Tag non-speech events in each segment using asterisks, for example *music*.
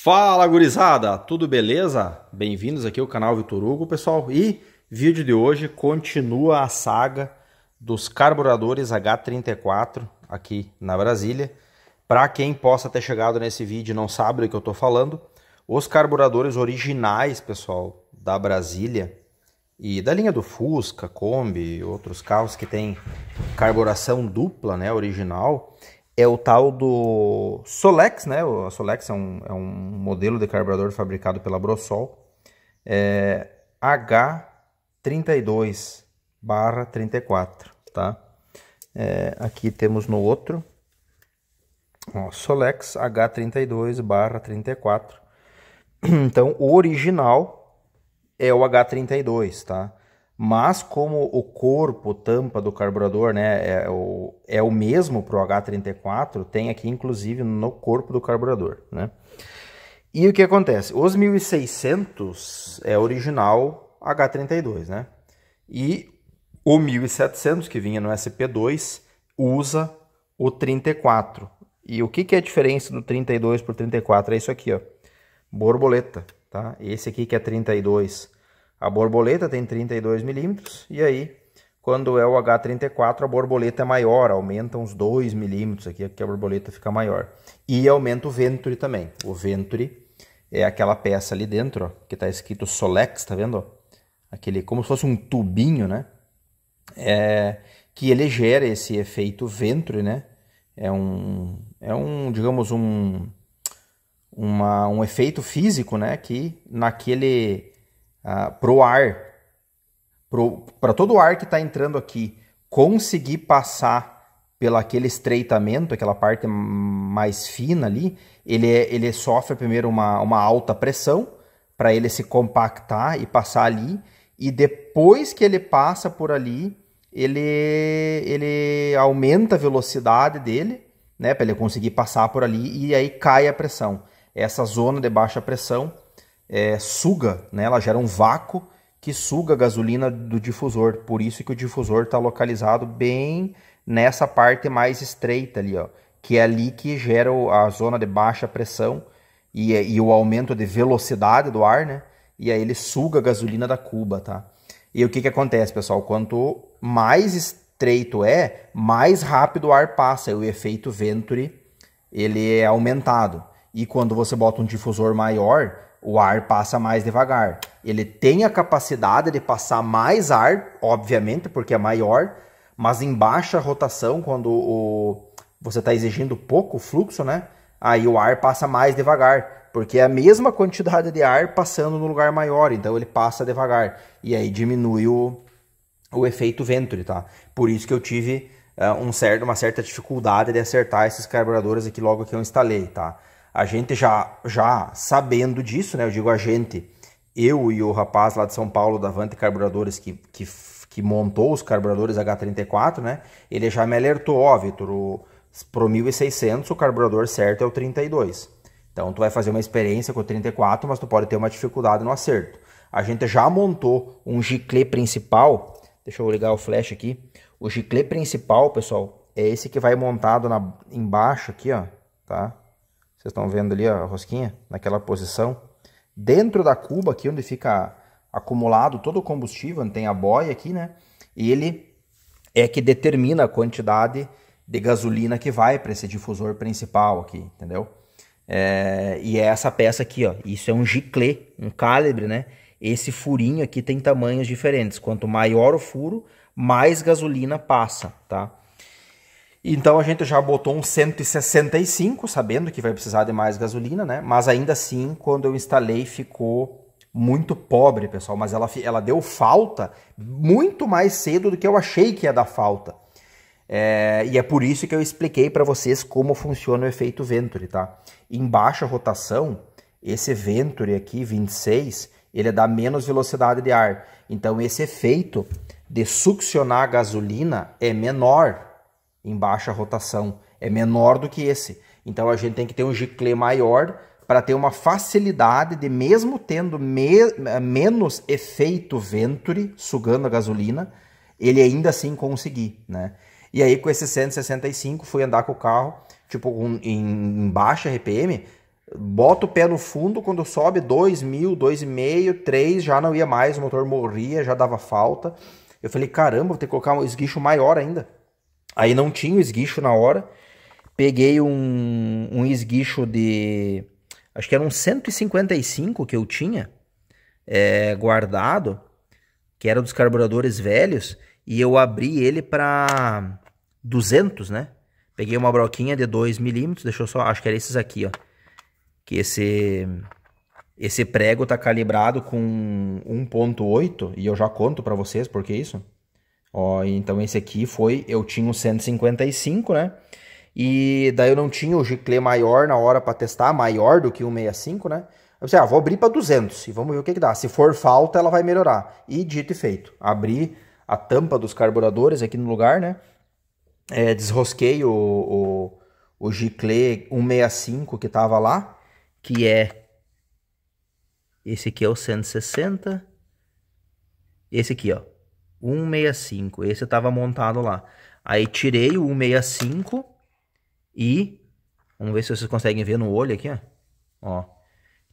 Fala gurizada, tudo beleza? Bem-vindos aqui ao canal Vitor Hugo, pessoal. E vídeo de hoje continua a saga dos carburadores H34 aqui na Brasília. Para quem possa ter chegado nesse vídeo e não sabe do que eu estou falando, os carburadores originais, pessoal, da Brasília e da linha do Fusca, Kombi e outros carros que tem carburação dupla, né, original, é o tal do Solex, né? A Solex é um, é um modelo de carburador fabricado pela Brossol, é H32 barra 34, tá? É, aqui temos no outro, ó, Solex H32 barra 34. *clears throat* Então, o original é o H32, tá? Mas como o corpo, tampa do carburador, né, é o, é o mesmo para o H34, tem aqui inclusive no corpo do carburador, né? E o que acontece? Os 1600 é original H32, né? E o 1700 que vinha no SP2 usa o 34. E o que, que é a diferença do 32 por 34? É isso aqui, ó. Borboleta, tá? Esse aqui que é 32 a borboleta tem 32 milímetros e aí quando é o H34 a borboleta é maior, aumenta uns 2 milímetros aqui, é que a borboleta fica maior. E aumenta o venturi também. O venturi é aquela peça ali dentro, ó, que está escrito Solex, tá vendo? Aquele, como se fosse um tubinho, né? É, que ele gera esse efeito venturi né? É um, é um digamos, um, uma, um efeito físico, né? Que naquele ah, pro ar, para todo o ar que está entrando aqui conseguir passar pelo aquele estreitamento, aquela parte mais fina ali, ele, é, ele sofre primeiro uma, uma alta pressão para ele se compactar e passar ali, e depois que ele passa por ali, ele, ele aumenta a velocidade dele, né, para ele conseguir passar por ali, e aí cai a pressão. Essa zona de baixa pressão é, suga, né? ela gera um vácuo que suga a gasolina do difusor. Por isso que o difusor está localizado bem nessa parte mais estreita ali, ó, que é ali que gera a zona de baixa pressão e, é, e o aumento de velocidade do ar, né? E aí ele suga a gasolina da cuba, tá? E o que, que acontece, pessoal? Quanto mais estreito é, mais rápido o ar passa. E o efeito Venturi ele é aumentado. E quando você bota um difusor maior, o ar passa mais devagar. Ele tem a capacidade de passar mais ar, obviamente, porque é maior, mas em baixa rotação, quando o, você está exigindo pouco fluxo, né? Aí o ar passa mais devagar, porque é a mesma quantidade de ar passando no lugar maior, então ele passa devagar. E aí diminui o, o efeito venturi, tá? Por isso que eu tive uh, um certo, uma certa dificuldade de acertar esses carburadores aqui logo que eu instalei, tá? a gente já, já sabendo disso, né? Eu digo a gente, eu e o rapaz lá de São Paulo da Vante Carburadores que, que, que montou os carburadores H34, né? Ele já me alertou, ó, Vitor, pro 1600 o carburador certo é o 32. Então tu vai fazer uma experiência com o 34, mas tu pode ter uma dificuldade no acerto. A gente já montou um giclê principal, deixa eu ligar o flash aqui. O giclê principal, pessoal, é esse que vai montado na, embaixo aqui, ó, tá? Vocês estão vendo ali a rosquinha, naquela posição. Dentro da cuba, aqui onde fica acumulado todo o combustível, tem a boia aqui, né? ele é que determina a quantidade de gasolina que vai para esse difusor principal aqui, entendeu? É, e é essa peça aqui, ó. Isso é um giclê, um calibre, né? Esse furinho aqui tem tamanhos diferentes. Quanto maior o furo, mais gasolina passa, tá? Então a gente já botou um 165, sabendo que vai precisar de mais gasolina, né? Mas ainda assim, quando eu instalei, ficou muito pobre, pessoal. Mas ela, ela deu falta muito mais cedo do que eu achei que ia dar falta. É, e é por isso que eu expliquei para vocês como funciona o efeito Venturi, tá? Em baixa rotação, esse Venturi aqui, 26, ele é dá menos velocidade de ar. Então esse efeito de succionar a gasolina é menor, em baixa rotação, é menor do que esse. Então a gente tem que ter um giclê maior para ter uma facilidade de, mesmo tendo me menos efeito Venturi sugando a gasolina, ele ainda assim conseguir, né? E aí com esse 165 fui andar com o carro, tipo um, em baixa RPM, bota o pé no fundo, quando sobe 2.000, mil, 2,5, 3, já não ia mais, o motor morria, já dava falta. Eu falei, caramba, vou ter que colocar um esguicho maior ainda. Aí não tinha o esguicho na hora. Peguei um, um esguicho de. Acho que era um 155 que eu tinha é, guardado, que era dos carburadores velhos, e eu abri ele para 200, né? Peguei uma broquinha de 2 milímetros, deixa eu só. Acho que era esses aqui, ó. Que esse. Esse prego tá calibrado com 1.8 e eu já conto para vocês porque isso. Ó, então esse aqui foi, eu tinha um 155, né? E daí eu não tinha o giclê maior na hora para testar, maior do que o 165, né? Eu pensei, ah, vou abrir para 200 e vamos ver o que, que dá. Se for falta, ela vai melhorar. E dito e feito, abri a tampa dos carburadores aqui no lugar, né? É, desrosquei o, o, o giclê 165 que tava lá, que é... Esse aqui é o 160. Esse aqui, ó. 165. Esse estava montado lá. Aí tirei o 165 e. Vamos ver se vocês conseguem ver no olho aqui, ó. ó.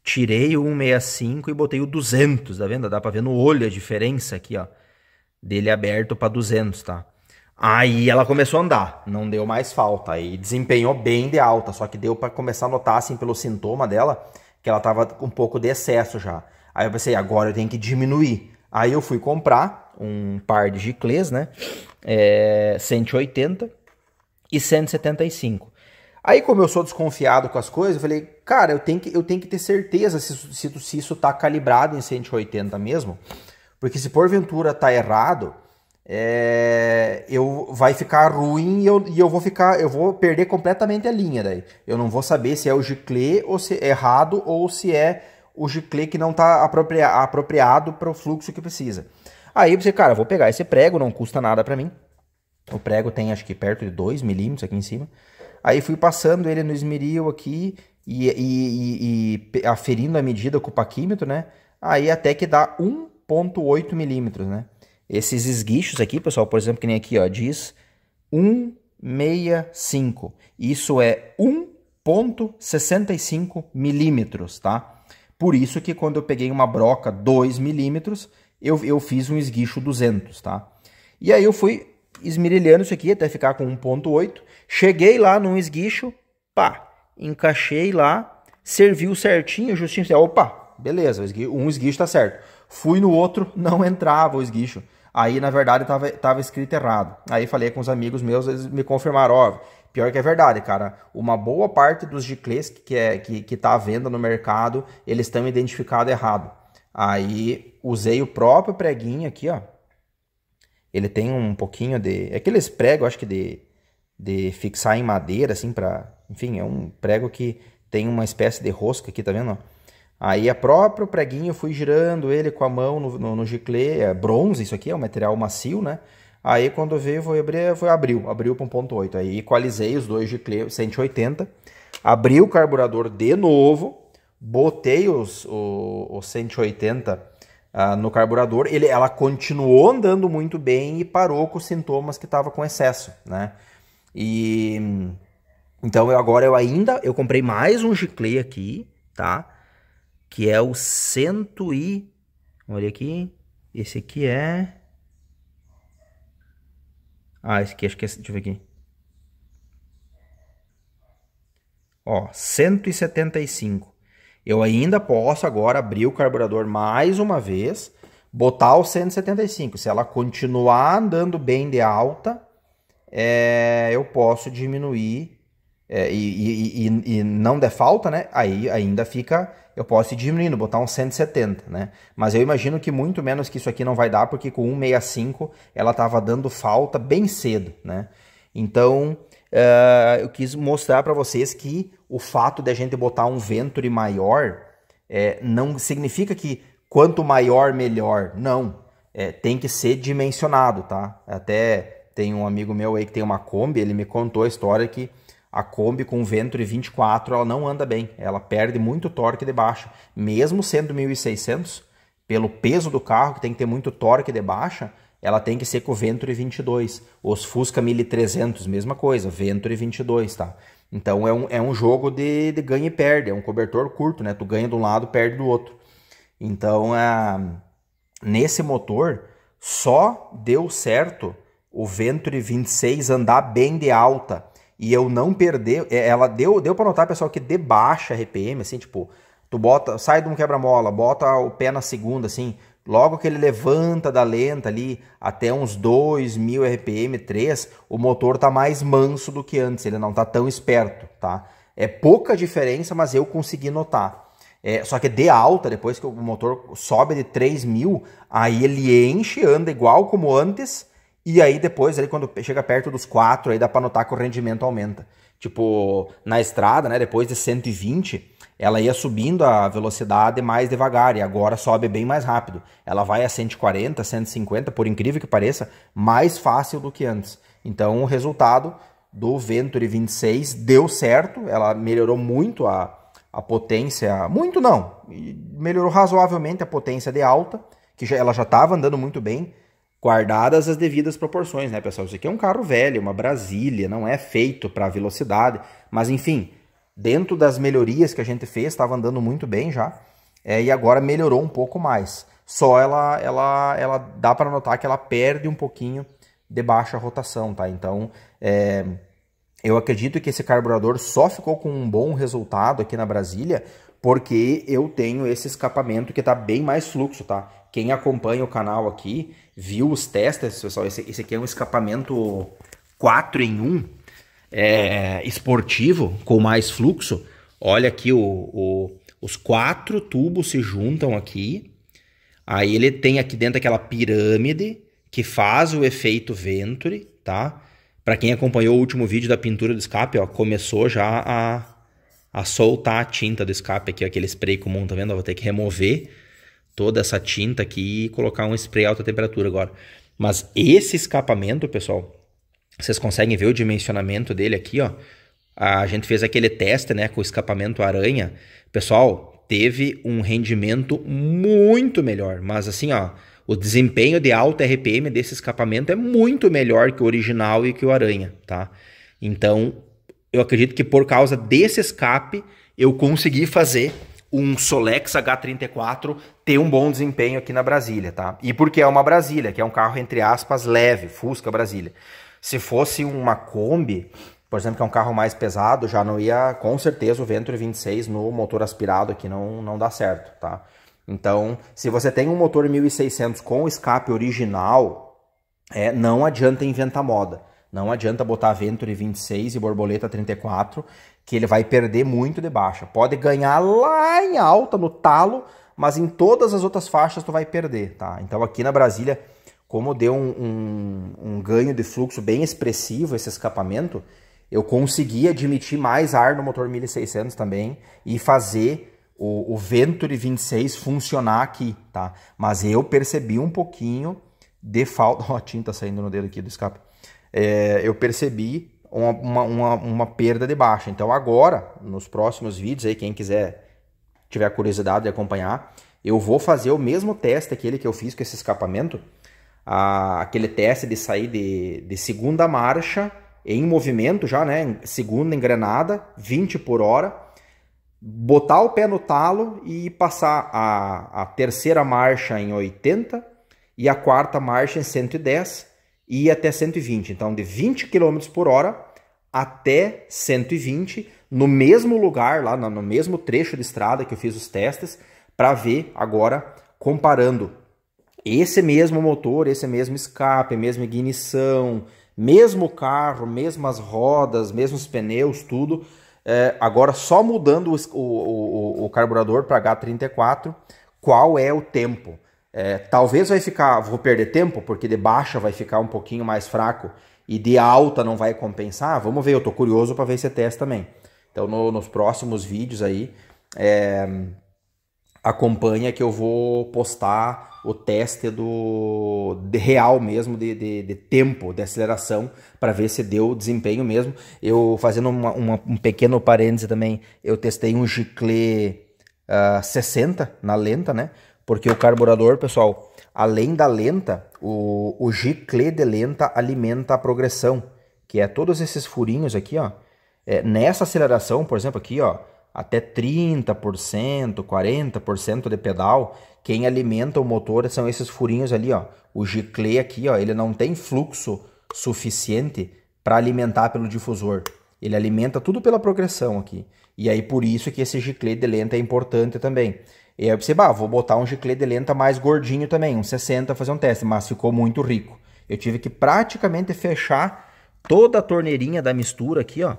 Tirei o 165 e botei o 200, tá vendo? Dá pra ver no olho a diferença aqui, ó. Dele aberto pra 200, tá? Aí ela começou a andar, não deu mais falta. Aí desempenhou bem de alta, só que deu para começar a notar, assim, pelo sintoma dela, que ela tava com um pouco de excesso já. Aí eu pensei, agora eu tenho que diminuir. Aí eu fui comprar um par de giclês, né? É, 180 e 175. Aí, como eu sou desconfiado com as coisas, eu falei, cara, eu tenho que, eu tenho que ter certeza se, se, se isso tá calibrado em 180 mesmo. Porque se porventura tá errado, é, eu vai ficar ruim e eu, e eu vou ficar, eu vou perder completamente a linha daí. Eu não vou saber se é o giclê ou se é errado ou se é o giclê que não está apropriado para o fluxo que precisa. Aí você, cara, vou pegar esse prego, não custa nada para mim. O prego tem acho que perto de 2 milímetros aqui em cima. Aí fui passando ele no esmeril aqui e, e, e, e aferindo a medida com o paquímetro, né? Aí até que dá 1.8 milímetros, né? Esses esguichos aqui, pessoal, por exemplo, que nem aqui, ó, diz 165. Isso é 1.65 milímetros, tá? Por isso que quando eu peguei uma broca 2 milímetros, eu, eu fiz um esguicho 200, tá? E aí eu fui esmirilhando isso aqui até ficar com 1.8. Cheguei lá num esguicho, pá, encaixei lá, serviu certinho, justinho, assim, opa, beleza, um esguicho tá certo. Fui no outro, não entrava o esguicho. Aí, na verdade, tava, tava escrito errado. Aí falei com os amigos meus, eles me confirmaram, ó, pior que é verdade, cara. Uma boa parte dos giclês que, é, que, que tá à venda no mercado, eles estão identificados errado. Aí usei o próprio preguinho aqui, ó. Ele tem um pouquinho de... É aqueles pregos, acho que de, de fixar em madeira, assim, pra... Enfim, é um prego que tem uma espécie de rosca aqui, tá vendo? Aí a próprio preguinho eu fui girando ele com a mão no, no, no giclê, é bronze isso aqui, é um material macio, né? Aí quando veio, foi abrir, foi abriu, abriu para 1.8. Aí equalizei os dois giclê 180, abri o carburador de novo, botei os, o, os 180 uh, no carburador, ele, ela continuou andando muito bem e parou com os sintomas que estava com excesso, né? E então eu agora eu ainda eu comprei mais um giclê aqui, tá? Que é o 100 e olha aqui, esse aqui é Ah, esse aqui acho que é, deixa eu ver aqui. Ó, 175. Eu ainda posso agora abrir o carburador mais uma vez, botar o 175. Se ela continuar andando bem de alta, é, eu posso diminuir é, e, e, e, não der falta, né? Aí ainda fica, eu posso ir diminuindo, botar um 170, né? Mas eu imagino que muito menos que isso aqui não vai dar, porque com 165 ela estava dando falta bem cedo, né? Então uh, eu quis mostrar para vocês que o fato de a gente botar um venture maior é, não significa que quanto maior, melhor. Não. É, tem que ser dimensionado, tá? Até tem um amigo meu aí que tem uma Kombi, ele me contou a história que a Kombi com Venture 24 ela não anda bem, ela perde muito torque de baixa, mesmo sendo 1600, pelo peso do carro que tem que ter muito torque de baixa, ela tem que ser com o Venturi 22. Os Fusca 1300, mesma coisa, Venturi 22, tá? Então é um, é um jogo de, de ganha e perde, é um cobertor curto, né? Tu ganha de um lado, perde do outro. Então, é, nesse motor, só deu certo o Venturi 26 andar bem de alta e eu não perder. É, ela deu, deu para notar, pessoal, que de baixa RPM, assim, tipo, tu bota, sai de um quebra-mola, bota o pé na segunda, assim, Logo que ele levanta da lenta ali até uns 2.000 RPM, 3, o motor tá mais manso do que antes, ele não tá tão esperto, tá? É pouca diferença, mas eu consegui notar. É, só que de alta, depois que o motor sobe de 3.000, aí ele enche, anda igual como antes, e aí depois, ali, quando chega perto dos 4, aí dá para notar que o rendimento aumenta. Tipo, na estrada, né, depois de 120, ela ia subindo a velocidade mais devagar e agora sobe bem mais rápido. Ela vai a 140, 150, por incrível que pareça, mais fácil do que antes. Então o resultado do Venturi 26 deu certo, ela melhorou muito a, a potência, muito não, melhorou razoavelmente a potência de alta, que já, ela já estava andando muito bem, guardadas as devidas proporções, né, pessoal? Isso aqui é um carro velho, uma Brasília, não é feito para velocidade, mas enfim, dentro das melhorias que a gente fez, estava andando muito bem já, é, e agora melhorou um pouco mais. Só ela, ela, ela dá para notar que ela perde um pouquinho de baixa rotação, tá? Então, é, eu acredito que esse carburador só ficou com um bom resultado aqui na Brasília porque eu tenho esse escapamento que está bem mais fluxo, tá? Quem acompanha o canal aqui viu os testes, pessoal, esse, esse aqui é um escapamento 4 em 1, é, esportivo com mais fluxo, olha aqui o, o, os quatro tubos se juntam aqui. Aí ele tem aqui dentro aquela pirâmide que faz o efeito Venturi, tá? Para quem acompanhou o último vídeo da pintura do escape, ó, começou já a, a soltar a tinta do escape aqui, ó, aquele spray comum, tá vendo? Eu vou ter que remover toda essa tinta aqui e colocar um spray alta temperatura agora. Mas esse escapamento, pessoal, vocês conseguem ver o dimensionamento dele aqui, ó. A gente fez aquele teste, né, com o escapamento aranha. Pessoal, teve um rendimento muito melhor, mas assim, ó, o desempenho de alta RPM desse escapamento é muito melhor que o original e que o aranha, tá? Então, eu acredito que por causa desse escape, eu consegui fazer um Solex H34 ter um bom desempenho aqui na Brasília, tá? E porque é uma Brasília, que é um carro, entre aspas, leve, Fusca Brasília. Se fosse uma Kombi, por exemplo, que é um carro mais pesado, já não ia, com certeza, o Venture 26 no motor aspirado aqui não, não dá certo, tá? Então, se você tem um motor 1600 com escape original, é, não adianta inventar moda. Não adianta botar Venture 26 e Borboleta 34, que ele vai perder muito de baixa. Pode ganhar lá em alta, no talo, mas em todas as outras faixas tu vai perder, tá? Então aqui na Brasília como deu um, um, um ganho de fluxo bem expressivo esse escapamento, eu consegui admitir mais ar no motor 1600 também e fazer o, o Venturi 26 funcionar aqui, tá? Mas eu percebi um pouquinho de falta... oh, *laughs* a tinta saindo no dedo aqui do escape. É, eu percebi uma, uma, uma, perda de baixa. Então agora, nos próximos vídeos aí, quem quiser, tiver curiosidade de acompanhar, eu vou fazer o mesmo teste aquele que eu fiz com esse escapamento, a, aquele teste de sair de, de segunda marcha em movimento já, né? Segunda engrenada, 20 por hora, botar o pé no talo e passar a, a terceira marcha em 80 e a quarta marcha em 110 e ir até 120. Então, de 20 km por hora até 120 no mesmo lugar, lá no mesmo trecho de estrada que eu fiz os testes, para ver agora, comparando esse mesmo motor, esse mesmo escape, mesma ignição, mesmo carro, mesmas rodas, mesmos pneus, tudo. É, agora só mudando o, o, o carburador para H34, qual é o tempo? É, talvez vai ficar, vou perder tempo, porque de baixa vai ficar um pouquinho mais fraco e de alta não vai compensar. Ah, vamos ver, eu estou curioso para ver esse é teste também. Então no, nos próximos vídeos aí. É, acompanha que eu vou postar o teste do real mesmo de, de, de tempo de aceleração para ver se deu desempenho mesmo eu fazendo uma, uma, um pequeno parêntese também eu testei um giclê uh, ah, 60 na lenta né porque o carburador pessoal além da lenta o, o giclê de lenta alimenta a progressão que é todos esses furinhos aqui ó é, nessa aceleração por exemplo aqui ó até 30%, 40% de pedal. Quem alimenta o motor são esses furinhos ali, ó. O giclê aqui, ó, ele não tem fluxo suficiente para alimentar pelo difusor. Ele alimenta tudo pela progressão aqui. E aí por isso que esse giclê de lenta é importante também. E aí eu bah, vou botar um giclê de lenta mais gordinho também, um 60 fazer um teste, mas ficou muito rico. Eu tive que praticamente fechar toda a torneirinha da mistura aqui, ó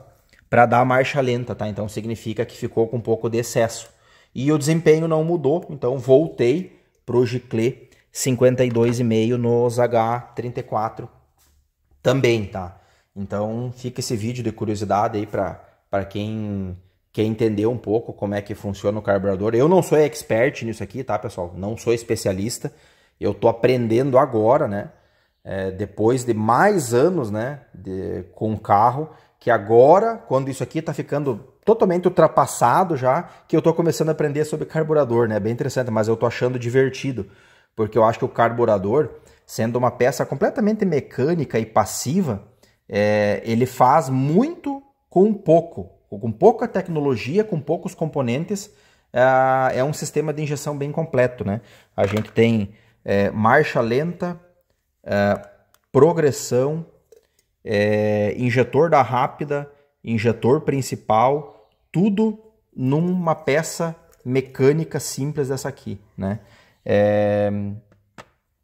para dar marcha lenta, tá? Então significa que ficou com um pouco de excesso. E o desempenho não mudou, então voltei pro Giclée 52,5 nos H34 também, tá? Então fica esse vídeo de curiosidade aí para quem quer entender um pouco como é que funciona o carburador. Eu não sou expert nisso aqui, tá, pessoal? Não sou especialista. Eu tô aprendendo agora, né? É, depois de mais anos, né, de, com carro, que agora, quando isso aqui está ficando totalmente ultrapassado já, que eu estou começando a aprender sobre carburador, né? Bem interessante, mas eu estou achando divertido, porque eu acho que o carburador, sendo uma peça completamente mecânica e passiva, é, ele faz muito com pouco, com pouca tecnologia, com poucos componentes, é, é um sistema de injeção bem completo, né? A gente tem é, marcha lenta, é, progressão, é, injetor da rápida, injetor principal, tudo numa peça mecânica simples dessa aqui, né? É,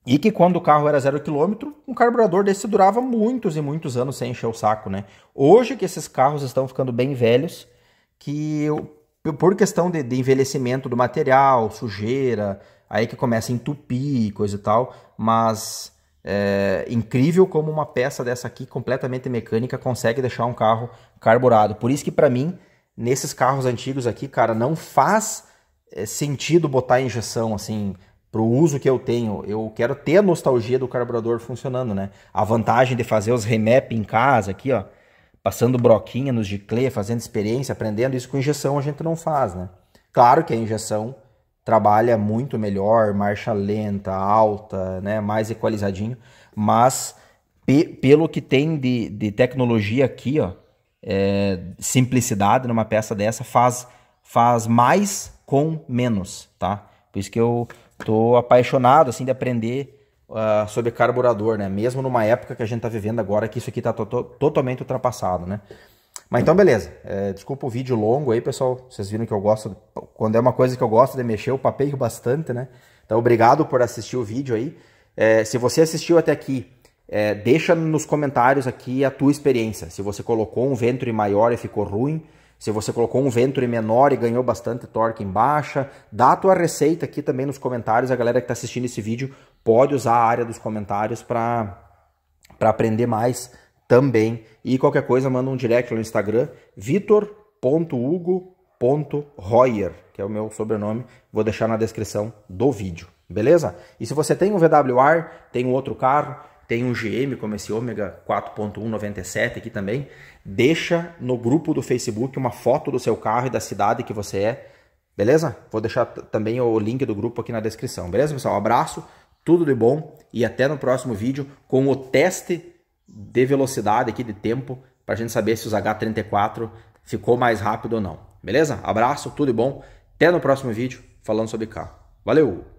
e que quando o carro era zero quilômetro, um carburador desse durava muitos e muitos anos sem encher o saco, né? Hoje que esses carros estão ficando bem velhos, que por questão de, de envelhecimento do material, sujeira, aí que começa a entupir, coisa e tal, mas é incrível como uma peça dessa aqui completamente mecânica consegue deixar um carro carburado. Por isso que para mim, nesses carros antigos aqui, cara, não faz é, sentido botar injeção assim pro uso que eu tenho. Eu quero ter a nostalgia do carburador funcionando, né? A vantagem de fazer os remap em casa aqui, ó, passando broquinha nos giclê, fazendo experiência, aprendendo isso com injeção a gente não faz, né? Claro que a é injeção trabalha muito melhor, marcha lenta, alta, né, mais equalizadinho, mas pe pelo que tem de, de tecnologia aqui, ó, é, simplicidade numa peça dessa faz faz mais com menos, tá? Por isso que eu tô apaixonado assim de aprender uh, sobre carburador, né? Mesmo numa época que a gente tá vivendo agora que isso aqui tá to totalmente ultrapassado, né? Mas então, beleza. É, desculpa o vídeo longo aí, pessoal. Vocês viram que eu gosto, quando é uma coisa que eu gosto de mexer, eu papeio bastante, né? Então, obrigado por assistir o vídeo aí. É, se você assistiu até aqui, é, deixa nos comentários aqui a tua experiência. Se você colocou um ventre maior e ficou ruim, se você colocou um ventre menor e ganhou bastante torque em baixa, dá a tua receita aqui também nos comentários. A galera que está assistindo esse vídeo pode usar a área dos comentários para aprender mais também. E qualquer coisa, manda um direct no Instagram, vitor.hugo.royer, que é o meu sobrenome. Vou deixar na descrição do vídeo, beleza? E se você tem um VWR, tem um outro carro, tem um GM como esse Ômega 4.197 aqui também, deixa no grupo do Facebook uma foto do seu carro e da cidade que você é, beleza? Vou deixar também o link do grupo aqui na descrição, beleza, pessoal? Um abraço, tudo de bom e até no próximo vídeo com o teste de velocidade aqui, de tempo, para a gente saber se os H34 ficou mais rápido ou não. Beleza? Abraço, tudo bom. Até no próximo vídeo falando sobre carro. Valeu!